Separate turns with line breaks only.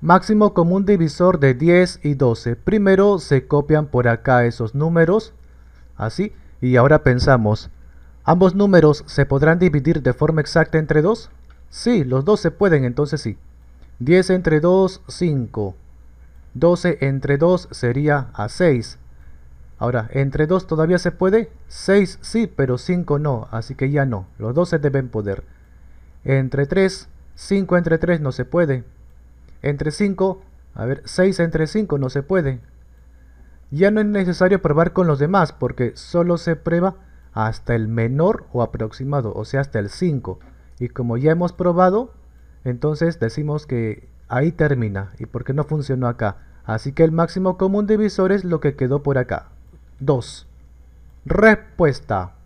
máximo común divisor de 10 y 12. Primero se copian por acá esos números, así, y ahora pensamos, ¿ambos números se podrán dividir de forma exacta entre 2? Sí, los dos se pueden, entonces sí. 10 entre 2, 5. 12 entre 2 sería a 6. Ahora, entre 2 todavía se puede, 6 sí, pero 5 no, así que ya no, los dos deben poder. Entre 3, 5 entre 3 no se puede, entre 5, a ver, 6 entre 5 no se puede. Ya no es necesario probar con los demás porque solo se prueba hasta el menor o aproximado, o sea, hasta el 5. Y como ya hemos probado, entonces decimos que ahí termina y porque no funcionó acá. Así que el máximo común divisor es lo que quedó por acá. 2. Respuesta.